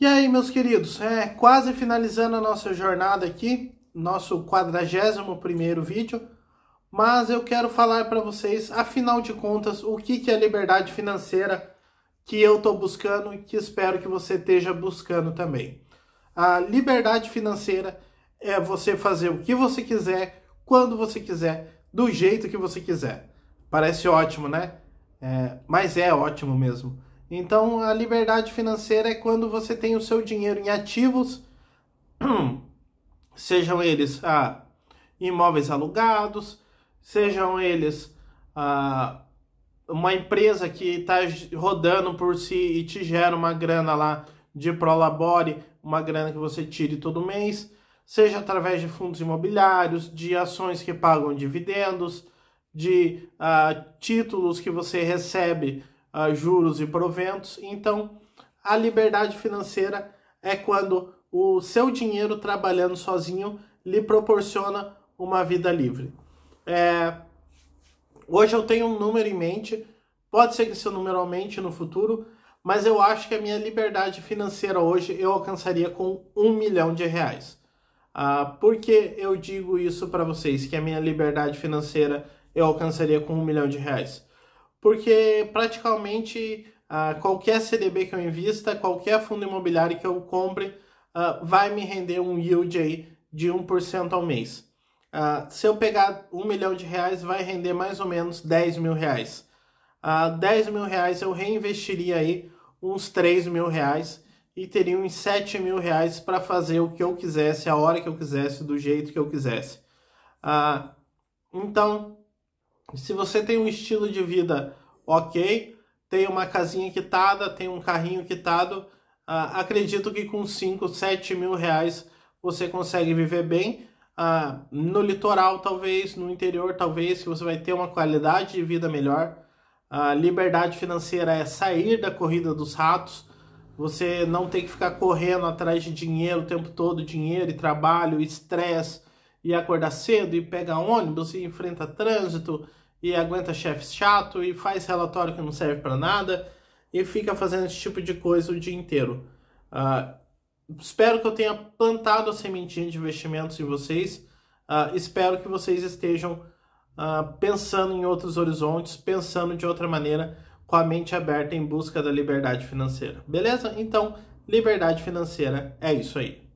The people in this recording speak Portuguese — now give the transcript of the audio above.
E aí, meus queridos, é quase finalizando a nossa jornada aqui, nosso 41 primeiro vídeo, mas eu quero falar para vocês, afinal de contas, o que, que é liberdade financeira que eu estou buscando e que espero que você esteja buscando também. A liberdade financeira é você fazer o que você quiser, quando você quiser, do jeito que você quiser. Parece ótimo, né? É, mas é ótimo mesmo. Então, a liberdade financeira é quando você tem o seu dinheiro em ativos, sejam eles ah, imóveis alugados, sejam eles ah, uma empresa que está rodando por si e te gera uma grana lá de prolabore, uma grana que você tire todo mês, seja através de fundos imobiliários, de ações que pagam dividendos, de ah, títulos que você recebe uh, juros e proventos. Então, a liberdade financeira é quando o seu dinheiro trabalhando sozinho lhe proporciona uma vida livre. É... Hoje eu tenho um número em mente, pode ser que seu número aumente no futuro, mas eu acho que a minha liberdade financeira hoje eu alcançaria com um milhão de reais. Ah, por que eu digo isso para vocês, que a minha liberdade financeira eu alcançaria com um milhão de reais? porque praticamente uh, qualquer CDB que eu invista, qualquer fundo imobiliário que eu compre, uh, vai me render um yield aí de 1% ao mês. Uh, se eu pegar um milhão de reais, vai render mais ou menos 10 mil reais. Uh, 10 mil reais eu reinvestiria aí uns 3 mil reais e teria uns 7 mil reais para fazer o que eu quisesse, a hora que eu quisesse, do jeito que eu quisesse. Uh, então, se você tem um estilo de vida ok, tem uma casinha quitada, tem um carrinho quitado, ah, acredito que com 5, 7 mil reais você consegue viver bem. Ah, no litoral, talvez, no interior, talvez, que você vai ter uma qualidade de vida melhor. A ah, liberdade financeira é sair da corrida dos ratos, você não tem que ficar correndo atrás de dinheiro o tempo todo dinheiro e trabalho, estresse e acordar cedo e pega ônibus e enfrenta trânsito e aguenta chefes chato e faz relatório que não serve para nada e fica fazendo esse tipo de coisa o dia inteiro. Uh, espero que eu tenha plantado a sementinha de investimentos em vocês. Uh, espero que vocês estejam uh, pensando em outros horizontes, pensando de outra maneira, com a mente aberta em busca da liberdade financeira. Beleza? Então, liberdade financeira é isso aí.